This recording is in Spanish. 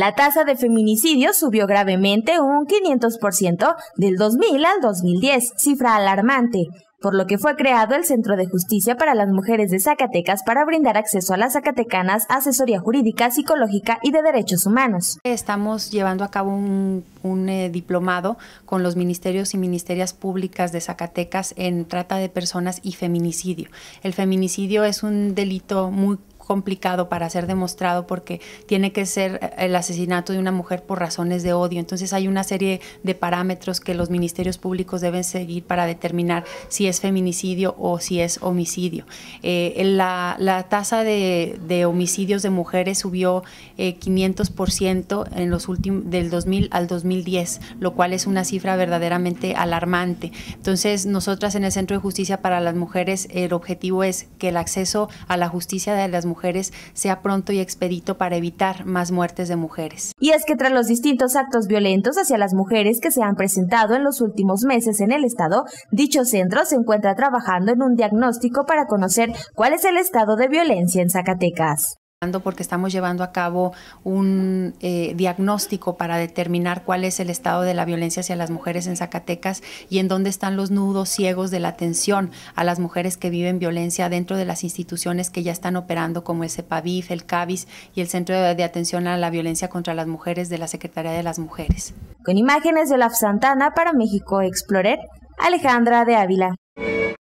La tasa de feminicidios subió gravemente un 500% del 2000 al 2010, cifra alarmante, por lo que fue creado el Centro de Justicia para las Mujeres de Zacatecas para brindar acceso a las zacatecanas asesoría jurídica, psicológica y de derechos humanos. Estamos llevando a cabo un, eh, diplomado con los ministerios y ministerias públicas de Zacatecas en trata de personas y feminicidio. El feminicidio es un delito muy complicado para ser demostrado porque tiene que ser eh, el asesinato de una mujer por razones de odio. Entonces hay una serie de parámetros que los ministerios públicos deben seguir para determinar si es feminicidio o si es homicidio. Eh, la, la, tasa de, de, homicidios de mujeres subió eh, 500% en los últimos, del 2000 al 2010, lo cual es una cifra verdaderamente alarmante. Entonces nosotras en el Centro de Justicia para las Mujeres el objetivo es que el acceso a la justicia de las mujeres sea pronto y expedito para evitar más muertes de mujeres. Y es que tras los distintos actos violentos hacia las mujeres que se han presentado en los últimos meses en el Estado, dicho centro se encuentra trabajando en un diagnóstico para conocer cuál es el estado de violencia en Zacatecas porque estamos llevando a cabo un eh, diagnóstico para determinar cuál es el estado de la violencia hacia las mujeres en Zacatecas y en dónde están los nudos ciegos de la atención a las mujeres que viven violencia dentro de las instituciones que ya están operando como el CEPAVIF, el CABIS y el Centro de Atención a la Violencia contra las Mujeres de la Secretaría de las Mujeres. Con imágenes de La Santana para México Explorer, Alejandra de Ávila.